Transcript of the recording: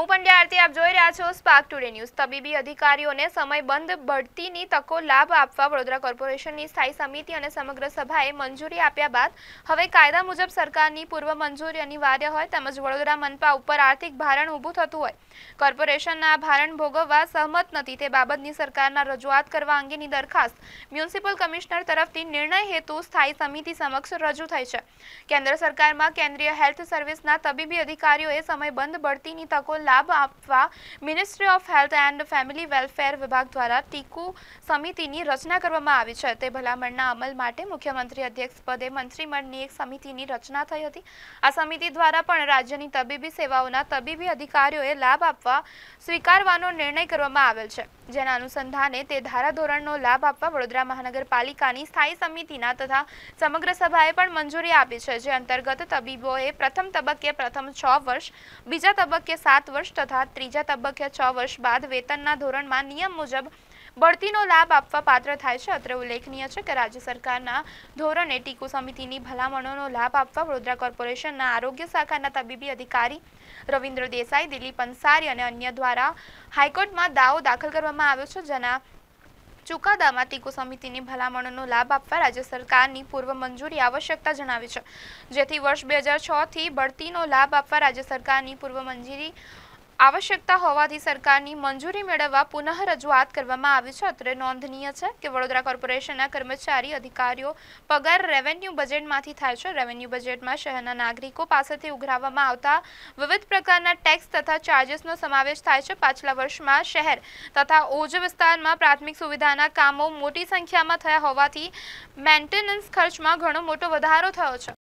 હું પંડ્યા આપ જોઈ રહ્યા છો સ્પાર્ક ટુડે ન્યૂઝ તબીબી અધિકારીઓને સમયબંધ બઢતીની તકો લાભ આપવા વડોદરા કોર્પોરેશનની સ્થાયી સમિતિ અને સમગ્ર સભાએ મંજૂરી આપ્યા બાદ હવે કાયદા મુજબ સરકારની પૂર્વ મંજૂરી અનિવાર્ય હોય તેમજ વડોદરા મનપા ઉપર આર્થિક ભારણ ઊભું થતું હોય કોર્પોરેશનના ભારણ ભોગવવા સહમત નથી તે બાબતની સરકારના રજૂઆત કરવા અંગેની દરખાસ્ત મ્યુનિસિપલ કમિશનર તરફથી નિર્ણય હેતુ સ્થાયી સમિતિ સમક્ષ રજૂ થઈ છે કેન્દ્ર સરકારમાં કેન્દ્રીય હેલ્થ સર્વિસના તબીબી અધિકારીઓએ સમય બંધ બઢતીની તકો લાભ લાભ આપવા ministry of health and family welfare વિભાગ દ્વારા ટીકુ સમિતિની રચના કરવામાં આવી છે તે ભલામણના અમલ માટે મુખ્યમંત્રી અધ્યક્ષ પદે મંત્રીમંડળની એક સમિતિની રચના થઈ હતી આ સમિતિ દ્વારા પણ રાજ્યની તબીબી સેવાઓના તબીબી અધિકારીઓએ લાભ આપવા સ્વીકારવાનો નિર્ણય કરવામાં આવેલ છે જેના અનુસંધાને તે ધારાધોરણનો લાભ આપવા વડોદરા મહાનગરપાલિકાની સ્થાયી સમિતિના તથા સમગ્ર સભાએ પણ મંજૂરી આપી છે જે અંતર્ગત તબીબોએ પ્રથમ તબક્કે પ્રથમ છ વર્ષ બીજા તબક્કે સાત વર્ષ તથા ત્રીજા તબક્કે છ વર્ષ બાદ વેતનના ધોરણમાં નિયમ મુજબ બઢતીનો લાભ આપવા પાત્ર થાય છે અત્રે ઉલ્લેખનીય છે કે રાજ્ય સરકારના ધોરણે ટીકો સમિતિની ભલામણોનો લાભ આપવા વડોદરા કોર્પોરેશનના આરોગ્ય શાખાના તબીબી અધિકારી રવિન્દ્ર દેસાઈ દિલીપ અંસારી અને અન્ય દ્વારા હાઈકોર્ટમાં દાવો દાખલ કરવામાં આવ્યો છે જેના ચુકાદામાં ટીકુ સમિતિની ભલામણોનો લાભ આપવા રાજ્ય સરકારની પૂર્વ મંજૂરી આવશ્યકતા જણાવી છે જેથી વર્ષ બે હજાર છથી બઢતીનો લાભ આપવા રાજ્ય સરકારની પૂર્વ મંજૂરી આવશ્યકતા હોવાથી સરકારની મંજૂરી મેળવવા પુનઃ રજૂઆત કરવામાં આવી છે અત્રે નોંધનીય છે કે વડોદરા કોર્પોરેશનના કર્મચારી અધિકારીઓ પગાર રેવન્યુ બજેટમાંથી થાય છે રેવન્યુ બજેટમાં શહેરના નાગરિકો પાસેથી ઉઘરાવવામાં આવતા વિવિધ પ્રકારના ટેક્સ તથા ચાર્જીસનો સમાવેશ થાય છે પાછલા વર્ષમાં શહેર તથા ઓજ વિસ્તારમાં પ્રાથમિક સુવિધાના કામો મોટી સંખ્યામાં થયા હોવાથી મેન્ટેનન્સ ખર્ચમાં ઘણો મોટો વધારો થયો છે